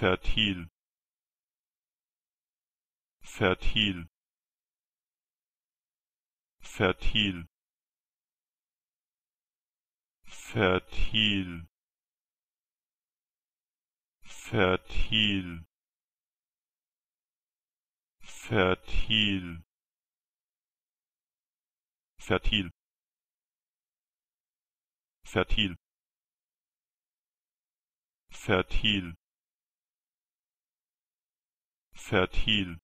fertil fertil fertil fertil fertil fertil fertil fertil fertil vertil